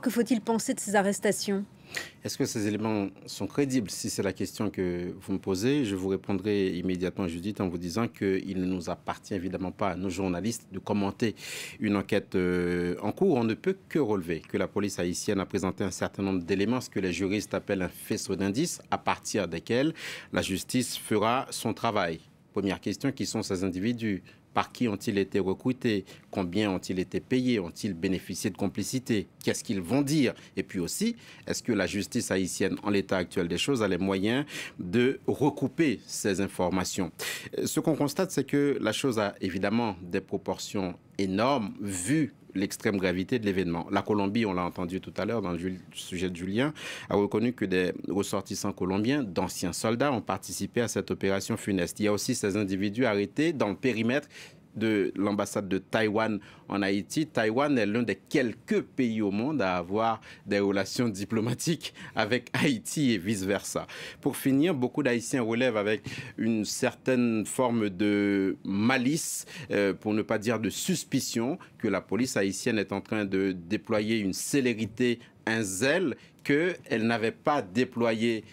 que faut-il penser de ces arrestations est-ce que ces éléments sont crédibles Si c'est la question que vous me posez, je vous répondrai immédiatement, Judith, en vous disant qu'il ne nous appartient évidemment pas à nos journalistes de commenter une enquête euh, en cours. On ne peut que relever que la police haïtienne a présenté un certain nombre d'éléments, ce que les juristes appellent un faisceau d'indices, à partir desquels la justice fera son travail. Première question, qui sont ces individus par qui ont-ils été recrutés Combien ont-ils été payés Ont-ils bénéficié de complicité Qu'est-ce qu'ils vont dire Et puis aussi, est-ce que la justice haïtienne, en l'état actuel des choses, a les moyens de recouper ces informations euh, Ce qu'on constate, c'est que la chose a évidemment des proportions énorme vu l'extrême gravité de l'événement. La Colombie, on l'a entendu tout à l'heure dans le sujet de Julien, a reconnu que des ressortissants colombiens, d'anciens soldats, ont participé à cette opération funeste. Il y a aussi ces individus arrêtés dans le périmètre de l'ambassade de Taïwan en Haïti. Taïwan est l'un des quelques pays au monde à avoir des relations diplomatiques avec Haïti et vice-versa. Pour finir, beaucoup d'Haïtiens relèvent avec une certaine forme de malice, euh, pour ne pas dire de suspicion, que la police haïtienne est en train de déployer une célérité, un zèle qu'elle n'avait pas déployé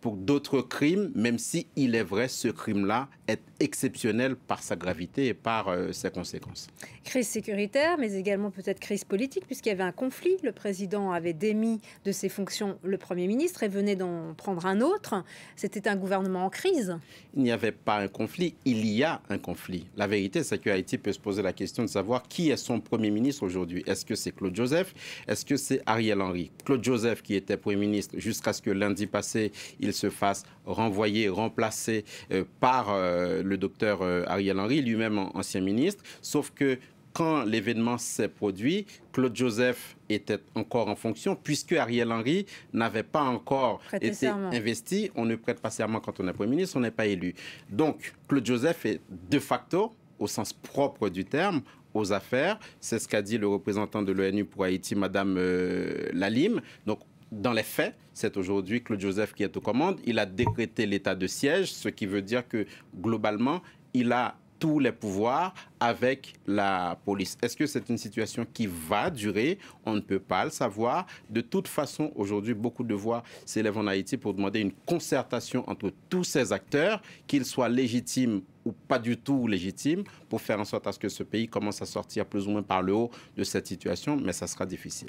pour d'autres crimes, même si il est vrai ce crime-là est exceptionnel par sa gravité et par euh, ses conséquences. Crise sécuritaire, mais également peut-être crise politique, puisqu'il y avait un conflit. Le président avait démis de ses fonctions le Premier ministre et venait d'en prendre un autre. C'était un gouvernement en crise. Il n'y avait pas un conflit, il y a un conflit. La vérité, c'est que Haïti peut se poser la question de savoir qui est son Premier ministre aujourd'hui. Est-ce que c'est Claude Joseph Est-ce que c'est Ariel Henry Claude Joseph, qui était Premier ministre jusqu'à ce que lundi passé, il se fasse renvoyer, remplacer euh, par... Euh, euh, le docteur euh, Ariel Henry, lui-même ancien ministre, sauf que quand l'événement s'est produit, Claude Joseph était encore en fonction, puisque Ariel Henry n'avait pas encore été investi. On ne prête pas serment quand on est Premier ministre, on n'est pas élu. Donc, Claude Joseph est de facto, au sens propre du terme, aux affaires. C'est ce qu'a dit le représentant de l'ONU pour Haïti, Madame euh, Lalim. Lalime. Donc, dans les faits, c'est aujourd'hui Claude Joseph qui est aux commandes. Il a décrété l'état de siège, ce qui veut dire que globalement, il a tous les pouvoirs avec la police. Est-ce que c'est une situation qui va durer On ne peut pas le savoir. De toute façon, aujourd'hui, beaucoup de voix s'élèvent en Haïti pour demander une concertation entre tous ces acteurs, qu'ils soient légitimes ou pas du tout légitimes, pour faire en sorte à ce que ce pays commence à sortir plus ou moins par le haut de cette situation, mais ça sera difficile.